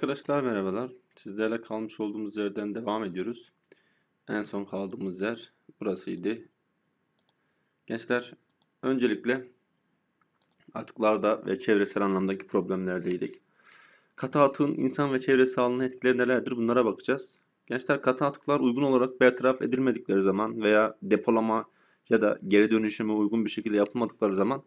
Arkadaşlar merhabalar. Sizlerle kalmış olduğumuz yerden devam ediyoruz. En son kaldığımız yer burasıydı. Gençler öncelikle atıklarda ve çevresel anlamdaki problemlerdeydik. Katı atığın insan ve çevre sağlığına etkileri nelerdir bunlara bakacağız. Gençler katı atıklar uygun olarak bertaraf edilmedikleri zaman veya depolama ya da geri dönüşüme uygun bir şekilde yapılmadıkları zaman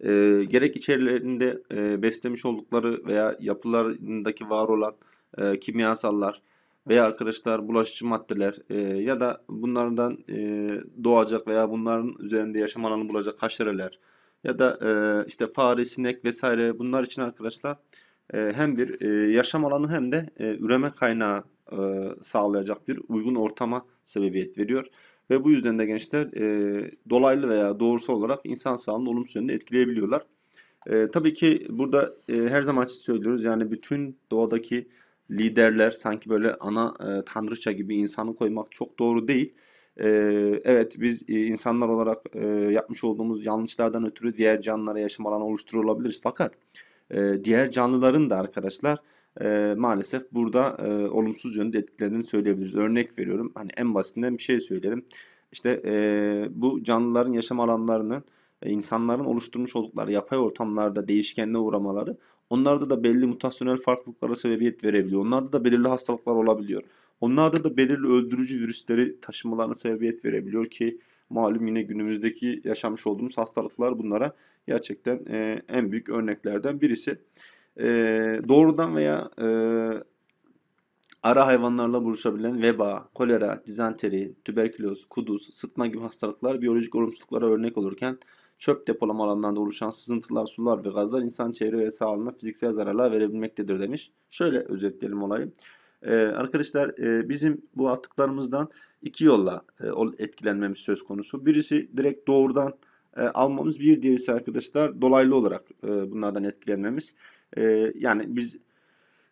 e, gerek içerilerinde e, beslemiş oldukları veya yapılarındaki var olan e, kimyasallar veya arkadaşlar bulaşıcı maddeler e, ya da bunlardan e, doğacak veya bunların üzerinde yaşam alanı bulacak haşereler ya da e, işte fare, sinek vesaire bunlar için arkadaşlar e, hem bir e, yaşam alanı hem de e, üreme kaynağı e, sağlayacak bir uygun ortama sebebiyet veriyor. Ve bu yüzden de gençler e, dolaylı veya doğrusu olarak insan sağlığını olumsuz yönde etkileyebiliyorlar. E, tabii ki burada e, her zaman söylüyoruz yani bütün doğadaki liderler sanki böyle ana e, tanrıça gibi insanı koymak çok doğru değil. E, evet biz e, insanlar olarak e, yapmış olduğumuz yanlışlardan ötürü diğer canlılara yaşam alanı oluşturulabiliriz fakat e, diğer canlıların da arkadaşlar e, maalesef burada e, olumsuz yönde etkilendiğini söyleyebiliriz. Örnek veriyorum. Hani en basitinden bir şey söylerim. İşte e, bu canlıların yaşam alanlarının e, insanların oluşturmuş oldukları yapay ortamlarda değişkenliğe uğramaları onlarda da belli mutasyonel farklılıklara sebebiyet verebiliyor. Onlarda da belirli hastalıklar olabiliyor. Onlarda da belirli öldürücü virüsleri taşımalarına sebebiyet verebiliyor ki malum yine günümüzdeki yaşamış olduğumuz hastalıklar bunlara gerçekten e, en büyük örneklerden birisi e, doğrudan veya e, ara hayvanlarla buluşabilen veba, kolera, Dizenteri, tüberküloz, kuduz, sıtma gibi hastalıklar biyolojik olumsuzluklara örnek olurken çöp depolama alanlarında oluşan sızıntılar, sular ve gazlar insan çevre ve sağlığına fiziksel zararlar verebilmektedir demiş. Şöyle özetleyelim olayı. Ee, arkadaşlar e, bizim bu attıklarımızdan iki yolla e, etkilenmemiz söz konusu. Birisi direkt doğrudan e, almamız, bir diğerisi arkadaşlar dolaylı olarak e, bunlardan etkilenmemiz. Ee, yani biz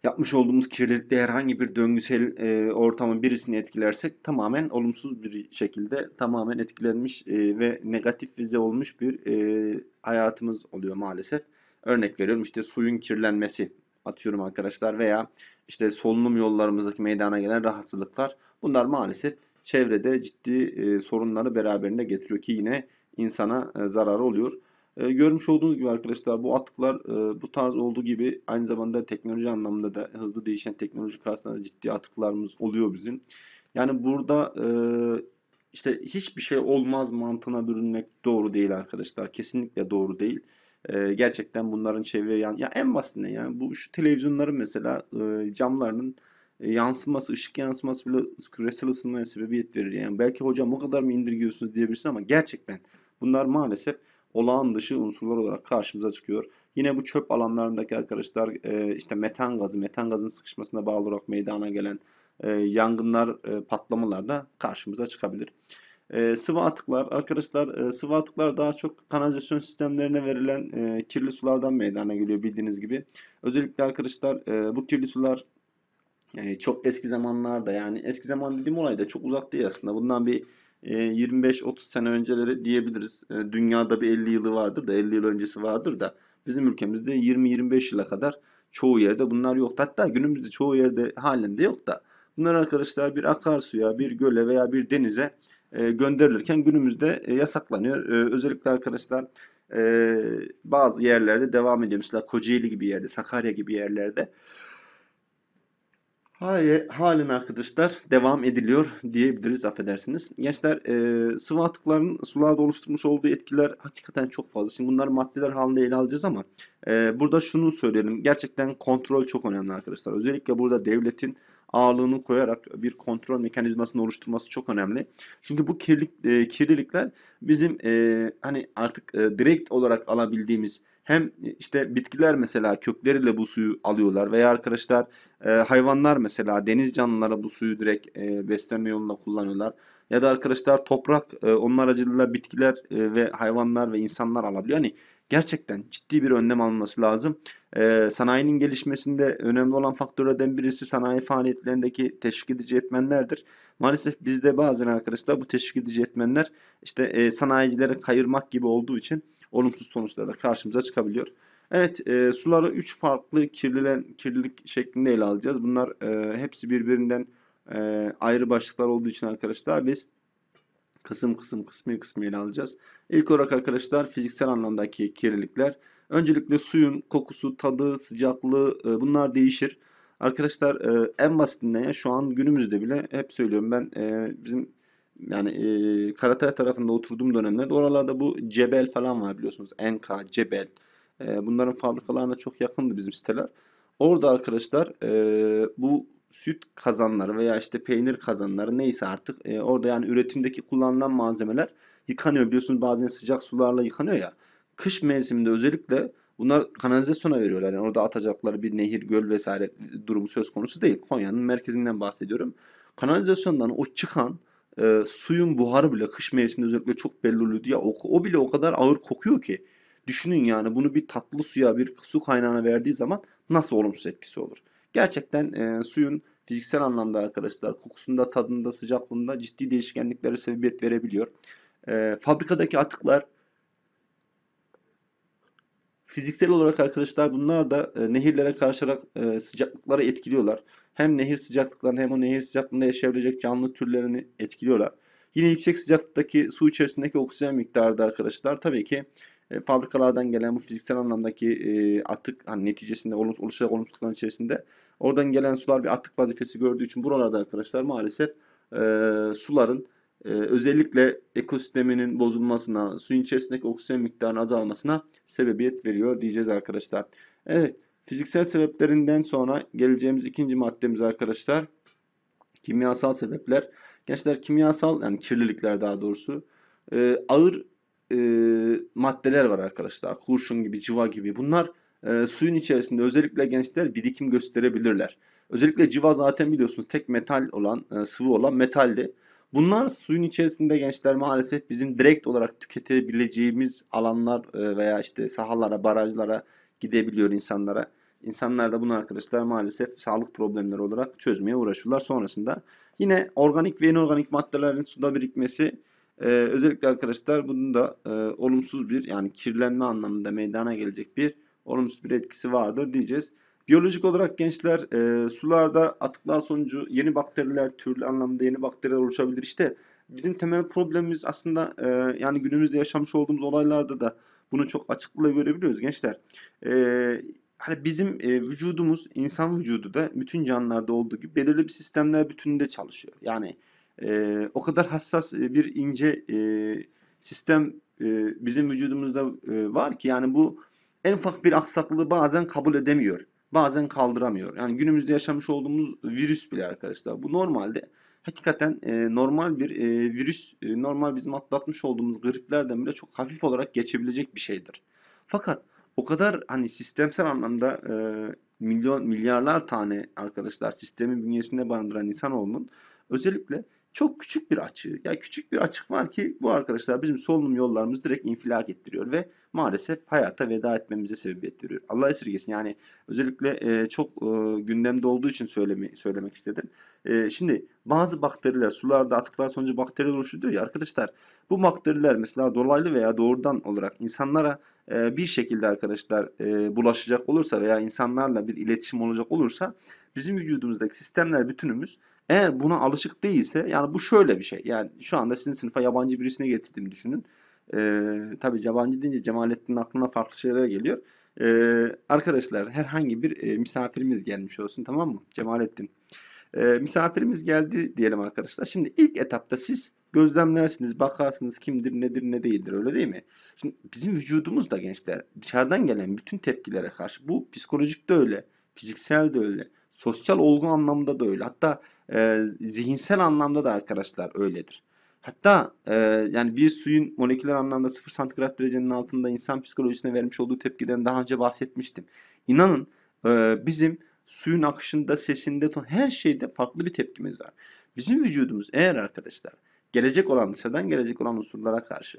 yapmış olduğumuz kirlilikte herhangi bir döngüsel e, ortamın birisini etkilersek tamamen olumsuz bir şekilde tamamen etkilenmiş e, ve negatif vize olmuş bir e, hayatımız oluyor maalesef. Örnek veriyorum işte suyun kirlenmesi atıyorum arkadaşlar veya işte solunum yollarımızdaki meydana gelen rahatsızlıklar. Bunlar maalesef çevrede ciddi e, sorunları beraberinde getiriyor ki yine insana e, zararı oluyor. E, görmüş olduğunuz gibi arkadaşlar bu atıklar e, bu tarz olduğu gibi aynı zamanda teknoloji anlamında da hızlı değişen teknoloji karşısında ciddi atıklarımız oluyor bizim. Yani burada e, işte hiçbir şey olmaz mantığına bürünmek doğru değil arkadaşlar. Kesinlikle doğru değil. gerçekten bunların çevreye yan... Ya en basitinden yani bu şu televizyonların mesela camlarının yansıması, ışık yansıması bile küresel ısınmaya sebebiyet verir. Yani belki hocam o kadar mı indirgiyorsunuz diyebilirsin ama gerçekten bunlar maalesef olağan dışı unsurlar olarak karşımıza çıkıyor. Yine bu çöp alanlarındaki arkadaşlar e, işte metan gazı, metan gazının sıkışmasına bağlı olarak meydana gelen e, yangınlar, e, patlamalar da karşımıza çıkabilir. sıvı atıklar arkadaşlar sıvı atıklar daha çok kanalizasyon sistemlerine verilen kirli sulardan meydana geliyor bildiğiniz gibi. Özellikle arkadaşlar bu kirli sular çok eski zamanlarda yani eski zaman dediğim olay da çok uzak değil aslında. Bundan bir 25-30 ee, sene önceleri diyebiliriz. Ee, dünyada bir 50 yılı vardır da 50 yıl öncesi vardır da bizim ülkemizde 20-25 yıla kadar çoğu yerde bunlar yoktu. Hatta günümüzde çoğu yerde halinde yok da bunlar arkadaşlar bir akarsuya, bir göle veya bir denize e, gönderilirken günümüzde e, yasaklanıyor. Ee, özellikle arkadaşlar e, bazı yerlerde devam ediyor. Mesela Kocaeli gibi yerde, Sakarya gibi yerlerde Halen arkadaşlar devam ediliyor diyebiliriz affedersiniz. Gençler e, sıvı atıkların sularda oluşturmuş olduğu etkiler hakikaten çok fazla. Şimdi bunları maddeler halinde ele alacağız ama e, burada şunu söyleyelim. Gerçekten kontrol çok önemli arkadaşlar. Özellikle burada devletin ağırlığını koyarak bir kontrol mekanizmasını oluşturması çok önemli. Çünkü bu kirlilik, e, kirlilikler bizim e, hani artık e, direkt olarak alabildiğimiz hem işte bitkiler mesela kökleriyle bu suyu alıyorlar veya arkadaşlar e, hayvanlar mesela deniz canlıları bu suyu direkt e, beslenme yolunda kullanıyorlar. Ya da arkadaşlar toprak e, onun aracılığıyla bitkiler e, ve hayvanlar ve insanlar alabiliyor. Yani gerçekten ciddi bir önlem alınması lazım. E, sanayinin gelişmesinde önemli olan faktörlerden birisi sanayi faaliyetlerindeki teşvik edici etmenlerdir. Maalesef bizde bazen arkadaşlar bu teşvik edici etmenler işte e, sanayicilere kayırmak gibi olduğu için olumsuz sonuçlar da karşımıza çıkabiliyor. Evet e, suları 3 farklı kirlilen kirlilik şeklinde ele alacağız. Bunlar e, hepsi birbirinden e, ayrı başlıklar olduğu için arkadaşlar biz kısım kısım kısmi kısmi ele alacağız. İlk olarak arkadaşlar fiziksel anlamdaki kirlilikler. Öncelikle suyun kokusu, tadı, sıcaklığı e, bunlar değişir. Arkadaşlar e, en basitinden ya şu an günümüzde bile hep söylüyorum ben e, bizim yani e, Karatay tarafında oturduğum dönemlerde oralarda bu Cebel falan var biliyorsunuz. NK, Cebel. E, bunların fabrikalarına çok yakındı bizim siteler. Orada arkadaşlar e, bu süt kazanları veya işte peynir kazanları neyse artık e, orada yani üretimdeki kullanılan malzemeler yıkanıyor. Biliyorsunuz bazen sıcak sularla yıkanıyor ya. Kış mevsiminde özellikle bunlar kanalizasyona veriyorlar. Yani orada atacakları bir nehir, göl vesaire durumu söz konusu değil. Konya'nın merkezinden bahsediyorum. Kanalizasyondan o çıkan e, suyun buharı bile kış mevsiminde özellikle çok belli oluyordu. Ya o, o bile o kadar ağır kokuyor ki. Düşünün yani bunu bir tatlı suya bir su kaynağına verdiği zaman nasıl olumsuz etkisi olur. Gerçekten e, suyun fiziksel anlamda arkadaşlar kokusunda, tadında, sıcaklığında ciddi değişkenliklere sebebiyet verebiliyor. E, fabrikadaki atıklar fiziksel olarak arkadaşlar bunlar da e, nehirlere karşılarak e, sıcaklıkları etkiliyorlar hem nehir sıcaklıklarını hem o nehir sıcaklığında yaşayabilecek canlı türlerini etkiliyorlar. Yine yüksek sıcaklıktaki su içerisindeki oksijen miktarı da arkadaşlar tabii ki e, fabrikalardan gelen bu fiziksel anlamdaki e, atık hani neticesinde olumsuz, oluşacak olumsuzlukların içerisinde oradan gelen sular bir atık vazifesi gördüğü için buralarda arkadaşlar maalesef e, suların e, özellikle ekosisteminin bozulmasına, suyun içerisindeki oksijen miktarının azalmasına sebebiyet veriyor diyeceğiz arkadaşlar. Evet Fiziksel sebeplerinden sonra geleceğimiz ikinci maddemiz arkadaşlar kimyasal sebepler. Gençler kimyasal yani kirlilikler daha doğrusu e, ağır e, maddeler var arkadaşlar. Kurşun gibi, civa gibi. Bunlar e, suyun içerisinde özellikle gençler birikim gösterebilirler. Özellikle civa zaten biliyorsunuz tek metal olan, e, sıvı olan metaldi. Bunlar suyun içerisinde gençler maalesef bizim direkt olarak tüketebileceğimiz alanlar e, veya işte sahalara, barajlara gidebiliyor insanlara. İnsanlar da bunu arkadaşlar maalesef sağlık problemleri olarak çözmeye uğraşıyorlar. Sonrasında yine organik ve inorganik maddelerin suda birikmesi e, özellikle arkadaşlar bunun da e, olumsuz bir yani kirlenme anlamında meydana gelecek bir olumsuz bir etkisi vardır diyeceğiz. Biyolojik olarak gençler e, sularda atıklar sonucu yeni bakteriler türlü anlamda yeni bakteriler oluşabilir. İşte bizim temel problemimiz aslında e, yani günümüzde yaşamış olduğumuz olaylarda da bunu çok açıklıkla görebiliyoruz gençler. Ee, hani bizim e, vücudumuz insan vücudu da bütün canlılarda olduğu gibi belirli bir sistemler bütününde çalışıyor. Yani e, o kadar hassas e, bir ince e, sistem e, bizim vücudumuzda e, var ki yani bu en ufak bir aksaklığı bazen kabul edemiyor. Bazen kaldıramıyor. Yani günümüzde yaşamış olduğumuz virüs bile arkadaşlar bu normalde hakikaten e, normal bir e, virüs, e, normal bizim atlatmış olduğumuz griplerden bile çok hafif olarak geçebilecek bir şeydir. Fakat o kadar hani sistemsel anlamda e, milyon milyarlar tane arkadaşlar sistemin bünyesinde barındıran insanoğlunun özellikle çok küçük bir açığı. yani küçük bir açık var ki bu arkadaşlar bizim solunum yollarımızı direkt infilak ettiriyor ve maalesef hayata veda etmemize sebebiyet veriyor. Allah esirgesin. Yani özellikle e, çok e, gündemde olduğu için söylemi, söylemek istedim. E, şimdi bazı bakteriler sularda atıklar sonucu bakteriler oluşuyor ya arkadaşlar. Bu bakteriler mesela dolaylı veya doğrudan olarak insanlara e, bir şekilde arkadaşlar e, bulaşacak olursa veya insanlarla bir iletişim olacak olursa bizim vücudumuzdaki sistemler bütünümüz eğer buna alışık değilse yani bu şöyle bir şey. Yani şu anda sizin sınıfa yabancı birisine getirdiğimi düşünün. Ee, tabii yabancı deyince Cemalettin'in aklına farklı şeyler geliyor. Ee, arkadaşlar herhangi bir e, misafirimiz gelmiş olsun tamam mı? Cemalettin. Ee, misafirimiz geldi diyelim arkadaşlar. Şimdi ilk etapta siz gözlemlersiniz, bakarsınız kimdir, nedir, ne değildir öyle değil mi? Şimdi bizim vücudumuz da gençler dışarıdan gelen bütün tepkilere karşı bu psikolojik de öyle, fiziksel de öyle. Sosyal olgun anlamda da öyle. Hatta e, zihinsel anlamda da arkadaşlar öyledir. Hatta e, yani bir suyun moleküler anlamda 0 santigrat derecenin altında insan psikolojisine vermiş olduğu tepkiden daha önce bahsetmiştim. İnanın e, bizim suyun akışında, sesinde, ton, her şeyde farklı bir tepkimiz var. Bizim vücudumuz eğer arkadaşlar gelecek olan dışarıdan gelecek olan unsurlara karşı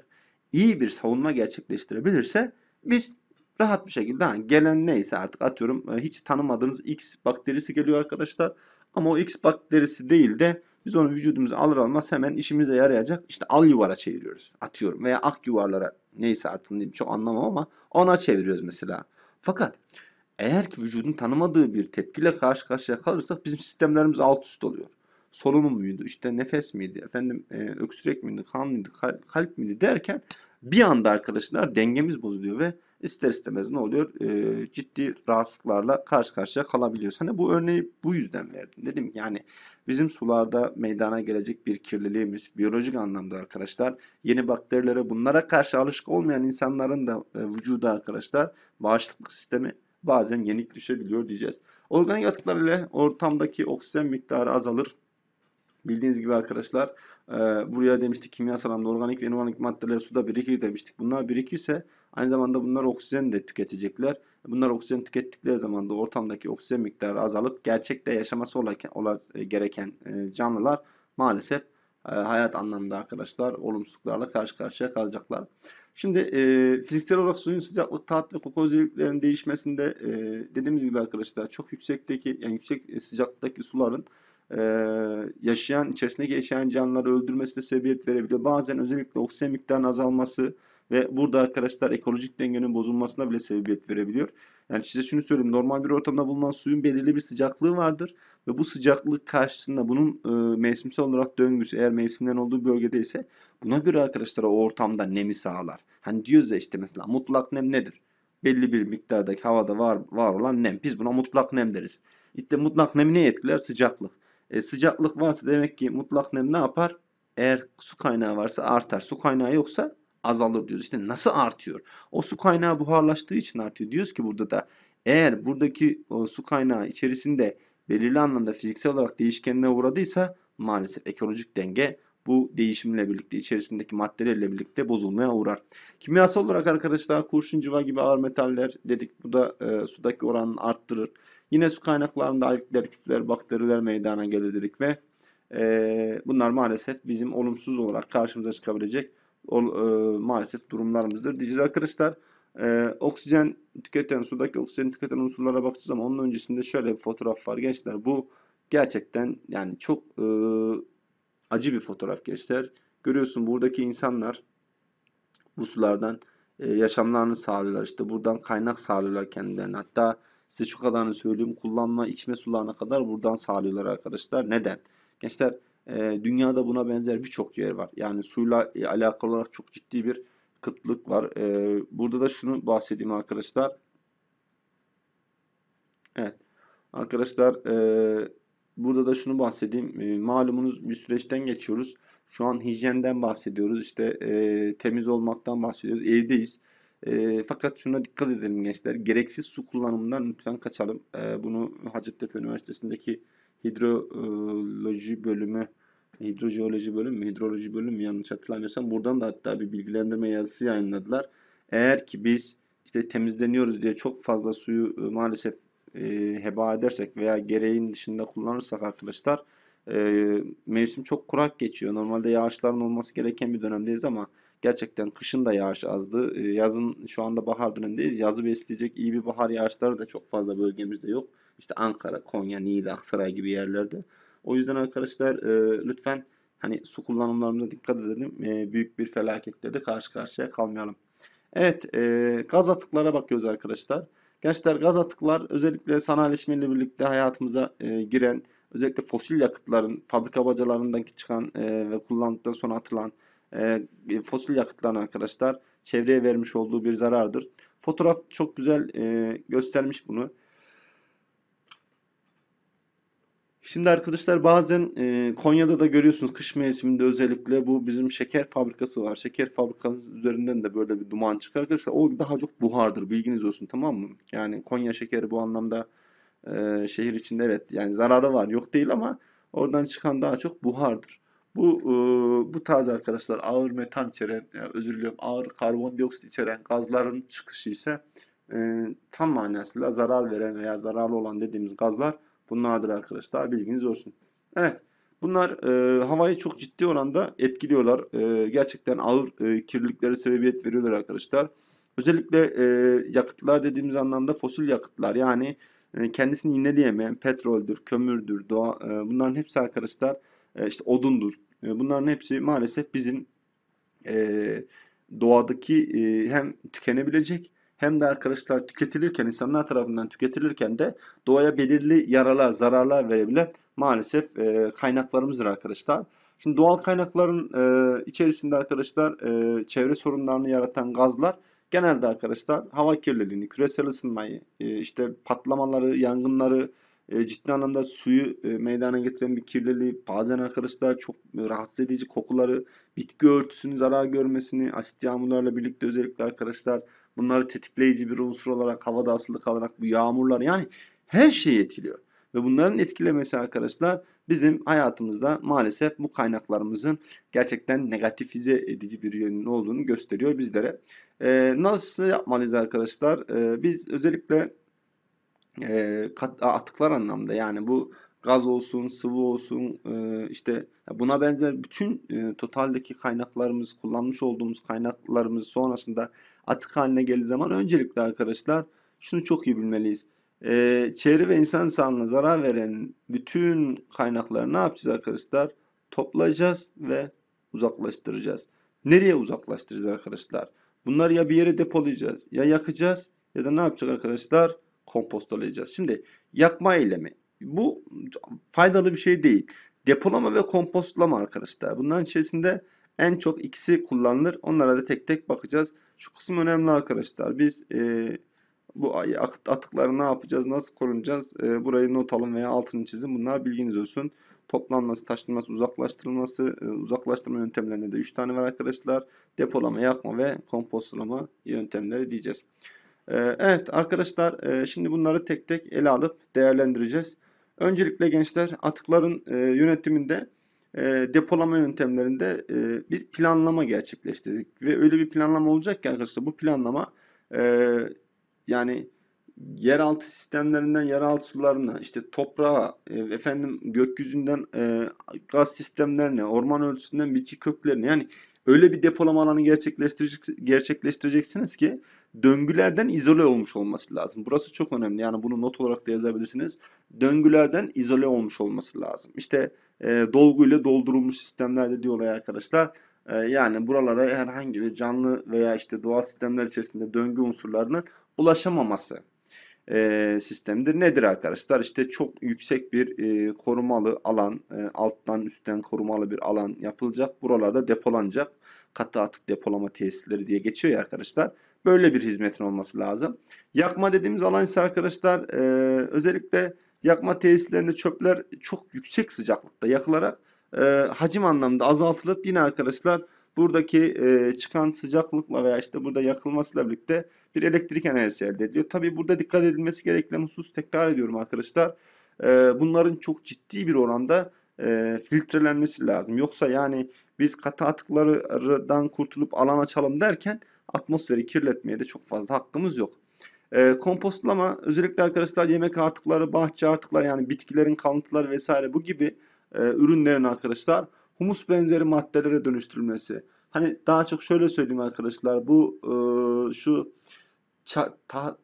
iyi bir savunma gerçekleştirebilirse biz Rahat bir şekilde ha, gelen neyse artık atıyorum e, hiç tanımadığınız X bakterisi geliyor arkadaşlar. Ama o X bakterisi değil de biz onu vücudumuza alır almaz hemen işimize yarayacak işte al yuvara çeviriyoruz atıyorum. Veya ak yuvarlara neyse artık çok anlamam ama ona çeviriyoruz mesela. Fakat eğer ki vücudun tanımadığı bir tepkiyle karşı karşıya kalırsak bizim sistemlerimiz alt üst oluyor. Solunum muydu, işte nefes miydi, efendim e, öksürek miydi, kan mıydı, kalp, kalp miydi derken bir anda arkadaşlar dengemiz bozuluyor ve ister istemez ne oluyor? E, ciddi rahatsızlıklarla karşı karşıya kalabiliyoruz. Hani bu örneği bu yüzden verdim. Dedim yani bizim sularda meydana gelecek bir kirliliğimiz biyolojik anlamda arkadaşlar yeni bakterilere bunlara karşı alışık olmayan insanların da e, vücuda arkadaşlar bağışıklık sistemi bazen yenik düşebiliyor diyeceğiz. Organik atıklar ile ortamdaki oksijen miktarı azalır. Bildiğiniz gibi arkadaşlar e, buraya demiştik kimyasal anlamda organik ve inorganik maddeler suda birikir demiştik. Bunlar birikirse Aynı zamanda bunlar oksijen de tüketecekler. Bunlar oksijen tükettikleri zaman da ortamdaki oksijen miktarı azalıp gerçekte yaşaması olan, e, gereken e, canlılar maalesef e, hayat anlamında arkadaşlar olumsuzluklarla karşı karşıya kalacaklar. Şimdi e, fiziksel olarak suyun sıcaklık, tat ve koku özelliklerinin değişmesinde e, dediğimiz gibi arkadaşlar çok yüksekteki yani yüksek sıcaklıktaki suların e, yaşayan içerisindeki yaşayan canlıları öldürmesi de sebebiyet verebiliyor. Bazen özellikle oksijen miktarının azalması, ve burada arkadaşlar ekolojik dengenin bozulmasına bile sebebiyet verebiliyor. Yani size şunu söyleyeyim. Normal bir ortamda bulunan suyun belirli bir sıcaklığı vardır. Ve bu sıcaklık karşısında bunun e, mevsimsel olarak döngüsü eğer mevsimden olduğu bölgede ise buna göre arkadaşlar o ortamda nemi sağlar. Hani diyoruz ya işte mesela mutlak nem nedir? Belli bir miktardaki havada var, var olan nem. Biz buna mutlak nem deriz. İşte mutlak nemi ne etkiler? Sıcaklık. E, sıcaklık varsa demek ki mutlak nem ne yapar? Eğer su kaynağı varsa artar. Su kaynağı yoksa azalır diyoruz. İşte nasıl artıyor? O su kaynağı buharlaştığı için artıyor. Diyoruz ki burada da eğer buradaki o su kaynağı içerisinde belirli anlamda fiziksel olarak değişkenliğe uğradıysa maalesef ekolojik denge bu değişimle birlikte içerisindeki maddelerle birlikte bozulmaya uğrar. Kimyasal olarak arkadaşlar kurşun civa gibi ağır metaller dedik bu da e, sudaki oranını arttırır. Yine su kaynaklarında algler, küfler, bakteriler meydana gelir dedik ve e, bunlar maalesef bizim olumsuz olarak karşımıza çıkabilecek ol, e, maalesef durumlarımızdır. Diyeceğiz arkadaşlar. E, oksijen tüketen, sudaki oksijen tüketen unsurlara bakacağız ama onun öncesinde şöyle bir fotoğraf var. Gençler bu gerçekten yani çok e, acı bir fotoğraf gençler. Görüyorsun buradaki insanlar bu sulardan e, yaşamlarını sağlıyorlar. İşte buradan kaynak sağlıyorlar kendilerine. Hatta size şu kadarını söyleyeyim. Kullanma içme sularına kadar buradan sağlıyorlar arkadaşlar. Neden? Gençler e, dünyada buna benzer birçok yer var. Yani suyla e, alakalı olarak çok ciddi bir kıtlık var. E, burada da şunu bahsedeyim arkadaşlar. Evet. Arkadaşlar e, burada da şunu bahsedeyim. E, malumunuz bir süreçten geçiyoruz. Şu an hijyenden bahsediyoruz. İşte e, temiz olmaktan bahsediyoruz. Evdeyiz. E, fakat şuna dikkat edelim gençler. Gereksiz su kullanımından lütfen kaçalım. E, bunu Hacettepe Üniversitesi'ndeki hidroloji bölümü hidrojeoloji bölüm mü, hidroloji bölüm mü yanlış hatırlamıyorsam buradan da hatta bir bilgilendirme yazısı yayınladılar. Eğer ki biz işte temizleniyoruz diye çok fazla suyu e, maalesef e, heba edersek veya gereğin dışında kullanırsak arkadaşlar e, mevsim çok kurak geçiyor. Normalde yağışların olması gereken bir dönemdeyiz ama gerçekten kışın da yağış azdı. E, yazın şu anda bahar dönemindeyiz. Yazı besleyecek iyi bir bahar yağışları da çok fazla bölgemizde yok. İşte Ankara, Konya, Niğde, Aksaray gibi yerlerde o yüzden arkadaşlar e, lütfen hani su kullanımlarımıza dikkat edelim. E, büyük bir felaketle de karşı karşıya kalmayalım. Evet e, gaz atıklara bakıyoruz arkadaşlar. Gençler gaz atıklar özellikle sanayileşmeyle birlikte hayatımıza e, giren özellikle fosil yakıtların fabrika bacalarındaki çıkan e, ve kullandıktan sonra atılan e, e fosil yakıtların arkadaşlar çevreye vermiş olduğu bir zarardır. Fotoğraf çok güzel e, göstermiş bunu. Şimdi arkadaşlar bazen e, Konya'da da görüyorsunuz kış mevsiminde özellikle bu bizim şeker fabrikası var. Şeker fabrikası üzerinden de böyle bir duman çıkar arkadaşlar. O daha çok buhardır bilginiz olsun tamam mı? Yani Konya şekeri bu anlamda e, şehir içinde evet yani zararı var yok değil ama oradan çıkan daha çok buhardır. Bu e, bu tarz arkadaşlar ağır metan içeren yani özür diliyorum ağır karbondioksit içeren gazların çıkışı ise e, tam manasıyla zarar veren veya zararlı olan dediğimiz gazlar Bunlardır arkadaşlar. Bilginiz olsun. Evet. Bunlar e, havayı çok ciddi oranda etkiliyorlar. E, gerçekten ağır e, kirliliklere sebebiyet veriyorlar arkadaşlar. Özellikle e, yakıtlar dediğimiz anlamda fosil yakıtlar yani e, kendisini yineleyemeyen petroldür, kömürdür, doğa e, bunların hepsi arkadaşlar e, işte odundur. E, bunların hepsi maalesef bizim e, doğadaki e, hem tükenebilecek hem de arkadaşlar tüketilirken insanlar tarafından tüketilirken de doğaya belirli yaralar, zararlar verebilen maalesef e, kaynaklarımızdır arkadaşlar. Şimdi doğal kaynakların e, içerisinde arkadaşlar e, çevre sorunlarını yaratan gazlar genelde arkadaşlar hava kirliliğini, küresel ısınmayı, e, işte patlamaları, yangınları, e, ciddi anlamda suyu e, meydana getiren bir kirliliği, bazen arkadaşlar çok e, rahatsız edici kokuları, bitki örtüsünün zarar görmesini, asit yağmurlarla birlikte özellikle arkadaşlar Bunları tetikleyici bir unsur olarak havada asılı kalarak bu yağmurlar yani her şeyi etkiliyor. Ve bunların etkilemesi arkadaşlar bizim hayatımızda maalesef bu kaynaklarımızın gerçekten negatifize edici bir yönün olduğunu gösteriyor bizlere. Ee, nasıl yapmalıyız arkadaşlar? Ee, biz özellikle e, atıklar anlamda yani bu gaz olsun, sıvı olsun e, işte buna benzer bütün e, totaldeki kaynaklarımız, kullanmış olduğumuz kaynaklarımız sonrasında atık haline geldiği zaman öncelikle arkadaşlar şunu çok iyi bilmeliyiz. E, çevre ve insan sağlığına zarar veren bütün kaynakları ne yapacağız arkadaşlar? Toplayacağız ve uzaklaştıracağız. Nereye uzaklaştıracağız arkadaşlar? Bunları ya bir yere depolayacağız, ya yakacağız ya da ne yapacak arkadaşlar? Kompostolayacağız. Şimdi yakma eylemi bu faydalı bir şey değil. Depolama ve kompostlama arkadaşlar. Bunların içerisinde en çok ikisi kullanılır. Onlara da tek tek bakacağız. Şu kısım önemli arkadaşlar. Biz e, bu atıkları ne yapacağız, nasıl korunacağız? E, burayı not alın veya altını çizin. Bunlar bilginiz olsun. Toplanması, taşınması, uzaklaştırılması, e, uzaklaştırma yöntemlerinde de 3 tane var arkadaşlar. Depolama, yakma ve kompostlama yöntemleri diyeceğiz. E, evet arkadaşlar e, şimdi bunları tek tek ele alıp değerlendireceğiz. Öncelikle gençler atıkların e, yönetiminde e, depolama yöntemlerinde e, bir planlama gerçekleştirdik. Ve öyle bir planlama olacak ki arkadaşlar bu planlama e, yani yeraltı sistemlerinden yeraltı sularına, işte toprağa, e, efendim gökyüzünden e, gaz sistemlerine, orman örtüsünden bitki köklerine yani öyle bir depolama alanı gerçekleştirecek, gerçekleştireceksiniz ki döngülerden izole olmuş olması lazım. Burası çok önemli. Yani bunu not olarak da yazabilirsiniz. Döngülerden izole olmuş olması lazım. İşte e, dolguyla doldurulmuş sistemlerde diyorlar arkadaşlar. E, yani buralara herhangi bir canlı veya işte doğal sistemler içerisinde döngü unsurlarının ulaşamaması e, sistemdir. Nedir arkadaşlar? İşte çok yüksek bir e, korumalı alan, e, alttan üstten korumalı bir alan yapılacak. Buralarda depolanacak. Katı atık depolama tesisleri diye geçiyor ya arkadaşlar. Böyle bir hizmetin olması lazım. Yakma dediğimiz alan ise arkadaşlar e, özellikle yakma tesislerinde çöpler çok yüksek sıcaklıkta yakılarak e, hacim anlamda azaltılıp yine arkadaşlar buradaki e, çıkan sıcaklıkla veya işte burada yakılmasıyla birlikte bir elektrik enerjisi elde ediyor. Tabii burada dikkat edilmesi gereken husus tekrar ediyorum arkadaşlar. E, bunların çok ciddi bir oranda e, filtrelenmesi lazım. Yoksa yani biz katı atıklardan kurtulup alan açalım derken atmosferi kirletmeye de çok fazla hakkımız yok. E, kompostlama özellikle arkadaşlar yemek artıkları, bahçe artıkları yani bitkilerin kalıntıları vesaire bu gibi e, ürünlerin arkadaşlar humus benzeri maddelere dönüştürülmesi. Hani daha çok şöyle söyleyeyim arkadaşlar bu e, şu ça, ta,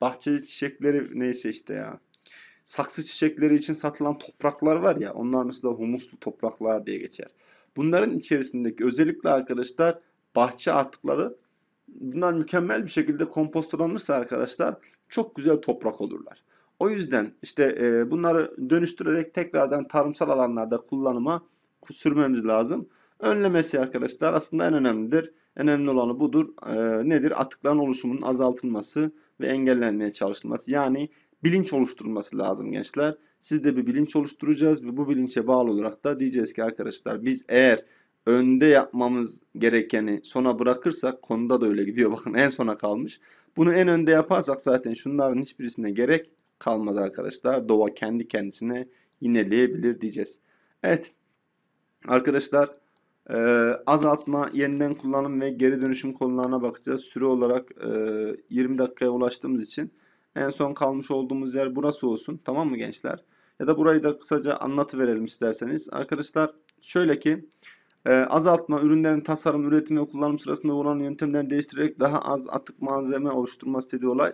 bahçeli çiçekleri neyse işte ya. Saksı çiçekleri için satılan topraklar var ya onlar mesela humuslu topraklar diye geçer. Bunların içerisindeki özellikle arkadaşlar bahçe atıkları, bunlar mükemmel bir şekilde kompostlanmışsa arkadaşlar çok güzel toprak olurlar. O yüzden işte e, bunları dönüştürerek tekrardan tarımsal alanlarda kullanıma sürmemiz lazım. Önlemesi arkadaşlar aslında en önemlidir. En önemli olanı budur. E, nedir? Atıkların oluşumunun azaltılması ve engellenmeye çalışılması. Yani bilinç oluşturulması lazım gençler. Siz de bir bilinç oluşturacağız ve bu bilinçe bağlı olarak da diyeceğiz ki arkadaşlar biz eğer önde yapmamız gerekeni sona bırakırsak konuda da öyle gidiyor. Bakın en sona kalmış. Bunu en önde yaparsak zaten şunların hiçbirisine gerek kalmaz arkadaşlar. Doğa kendi kendisine yineleyebilir diyeceğiz. Evet Arkadaşlar e, azaltma, yeniden kullanım ve geri dönüşüm konularına bakacağız. Süre olarak e, 20 dakikaya ulaştığımız için en son kalmış olduğumuz yer burası olsun. Tamam mı gençler? Ya da burayı da kısaca anlatıverelim isterseniz. Arkadaşlar şöyle ki e, azaltma ürünlerin tasarım, üretim ve kullanım sırasında olan yöntemleri değiştirerek daha az atık malzeme oluşturması istediği olay.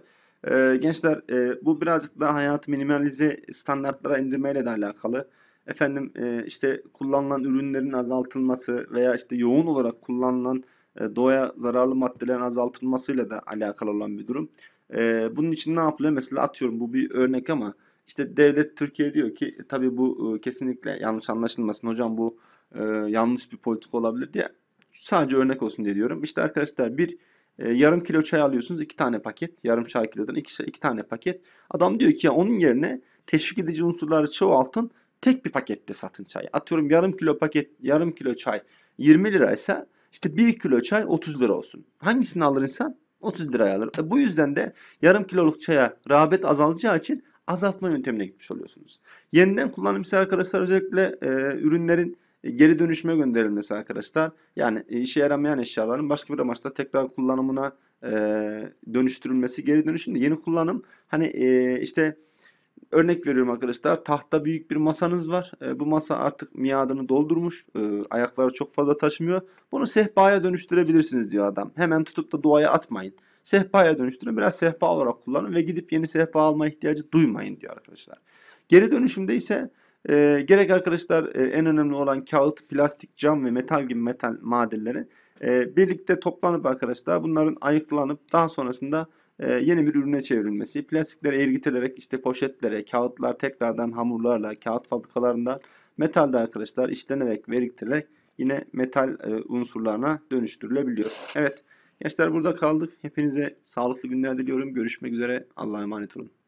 E, gençler e, bu birazcık daha hayatı minimalize standartlara indirmeyle de alakalı efendim e, işte kullanılan ürünlerin azaltılması veya işte yoğun olarak kullanılan e, doğaya zararlı maddelerin azaltılmasıyla da alakalı olan bir durum. E, bunun için ne yapılıyor? Mesela atıyorum bu bir örnek ama işte devlet Türkiye diyor ki e, tabii bu e, kesinlikle yanlış anlaşılmasın hocam bu e, yanlış bir politika olabilir diye sadece örnek olsun diye diyorum. İşte arkadaşlar bir e, yarım kilo çay alıyorsunuz iki tane paket. Yarım çay kilodan iki, iki tane paket. Adam diyor ki ya onun yerine teşvik edici unsurları çoğaltın tek bir pakette satın çay Atıyorum yarım kilo paket, yarım kilo çay 20 liraysa işte 1 kilo çay 30 lira olsun. Hangisini alır insan? 30 liraya alır. E bu yüzden de yarım kiloluk çaya rağbet azalacağı için azaltma yöntemine gitmiş oluyorsunuz. Yeniden kullanım ise arkadaşlar özellikle e, ürünlerin e, geri dönüşme gönderilmesi arkadaşlar. Yani işe yaramayan eşyaların başka bir amaçla tekrar kullanımına e, dönüştürülmesi, geri dönüşünde yeni kullanım. Hani e, işte Örnek veriyorum arkadaşlar. Tahta büyük bir masanız var. E, bu masa artık miadını doldurmuş. E, ayakları çok fazla taşmıyor. Bunu sehpaya dönüştürebilirsiniz diyor adam. Hemen tutup da duaya atmayın. Sehpaya dönüştürün. Biraz sehpa olarak kullanın ve gidip yeni sehpa alma ihtiyacı duymayın diyor arkadaşlar. Geri dönüşümde ise e, gerek arkadaşlar e, en önemli olan kağıt, plastik, cam ve metal gibi metal madenleri e, birlikte toplanıp arkadaşlar bunların ayıklanıp daha sonrasında e, yeni bir ürüne çevrilmesi, plastiklere ergitelerek işte poşetlere, kağıtlar tekrardan hamurlarla, kağıt fabrikalarında, metalde arkadaşlar işlenerek ve ergitilerek yine metal e, unsurlarına dönüştürülebiliyor. Evet gençler burada kaldık. Hepinize sağlıklı günler diliyorum. Görüşmek üzere. Allah'a emanet olun.